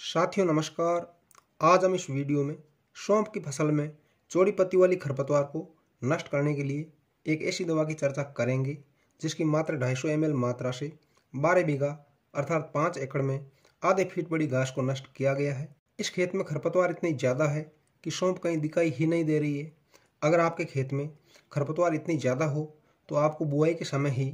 साथियों नमस्कार आज हम इस वीडियो में सौंप की फसल में चौड़ी पत्ती वाली खरपतवार को नष्ट करने के लिए एक ऐसी दवा की चर्चा करेंगे जिसकी मात्र 250 एम मात्रा से 12 बीघा अर्थात 5 एकड़ में आधे फीट बड़ी घास को नष्ट किया गया है इस खेत में खरपतवार इतनी ज़्यादा है कि सौंप कहीं दिखाई ही नहीं दे रही है अगर आपके खेत में खरपतवार इतनी ज़्यादा हो तो आपको बुआई के समय ही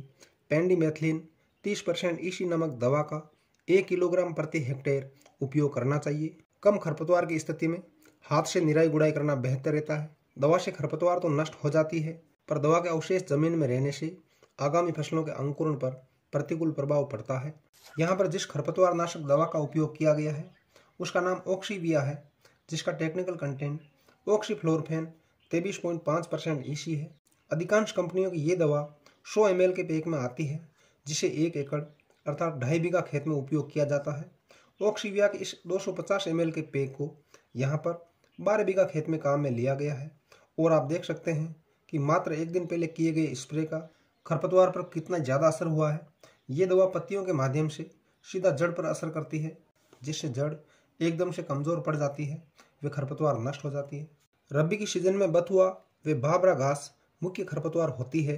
पेंडी मेथलिन तीस परसेंट ईसी दवा का एक किलोग्राम प्रति हेक्टेयर उपयोग करना चाहिए कम खरपतवार की स्थिति में हाथ से निराई गुड़ाई करना बेहतर रहता है दवा से खरपतवार तो नष्ट हो जाती है पर दवा के अवशेष जमीन में रहने से आगामी फसलों के अंकुरण पर प्रतिकूल प्रभाव पड़ता है यहाँ पर जिस खरपतवार नाशक दवा का उपयोग किया गया है उसका नाम ऑक्सीविया है जिसका टेक्निकल कंटेंट ऑक्सीफ्लोरफेन तेईस पॉइंट पाँच परसेंट ईसी e है अधिकांश कंपनियों की ये दवा 100 एम के पैक में आती है जिसे एक एकड़ अर्थात ढाई बीघा खेत में उपयोग किया जाता है ऑक्सीविया के इस 250 सौ के पैक को यहाँ पर बारह बीघा खेत में काम में लिया गया है और आप देख सकते हैं कि मात्र एक दिन पहले किए गए स्प्रे का खरपतवार पर कितना ज़्यादा असर हुआ है ये दवा पत्तियों के माध्यम से सीधा जड़ पर असर करती है जिससे जड़ एकदम से कमज़ोर पड़ जाती है वे खरपतवार नष्ट हो जाती है रबी की सीजन में बथुआ वे बाबरा घास मुख्य खरपतवार होती है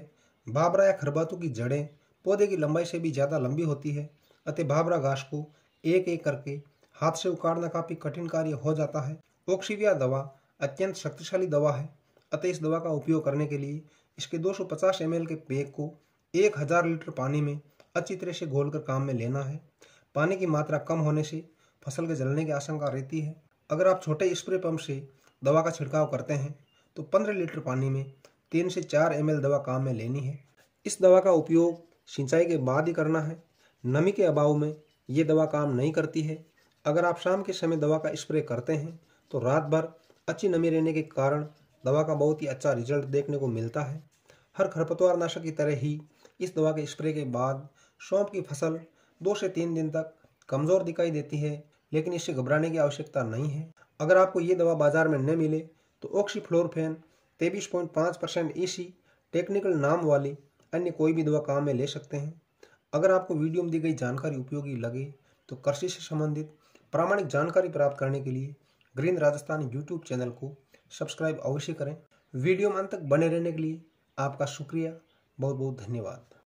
बाबरा या खरबातों की जड़ें पौधे की लंबाई से भी ज़्यादा लंबी होती है अतः भाबरा घास को एक एक करके हाथ से उखाड़ना काफ़ी कठिन कार्य हो जाता है ओक्सीविया दवा अत्यंत शक्तिशाली दवा है अतः इस दवा का उपयोग करने के लिए इसके 250 ml के पेक को 1000 लीटर पानी में अच्छी तरह से कर काम में लेना है पानी की मात्रा कम होने से फसल के जलने की आशंका रहती है अगर आप छोटे स्प्रे पंप से दवा का छिड़काव करते हैं तो 15 लीटर पानी में तीन से चार एम दवा काम में लेनी है इस दवा का उपयोग सिंचाई के बाद ही करना है नमी के अभाव में ये दवा काम नहीं करती है अगर आप शाम के समय दवा का स्प्रे करते हैं तो रात भर अच्छी नमी रहने के कारण दवा का बहुत ही अच्छा रिजल्ट देखने को मिलता है हर खरपतवार नाशक की तरह ही इस दवा के स्प्रे के बाद सौंप की फसल दो से तीन दिन तक कमज़ोर दिखाई देती है लेकिन इससे घबराने की आवश्यकता नहीं है अगर आपको ये दवा बाजार में न मिले तो ऑक्सीफ्लोरफेन तेईस पॉइंट पाँच percent E e C technical नाम वाली अन्य कोई भी दवा काम में ले सकते हैं अगर आपको वीडियो में दी गई जानकारी उपयोगी लगे तो कृषि से संबंधित प्रामाणिक जानकारी प्राप्त करने के लिए ग्रीन राजस्थान यूट्यूब चैनल को सब्सक्राइब अवश्य करें वीडियो में अंत तक बने रहने के लिए आपका शुक्रिया बहुत बहुत धन्यवाद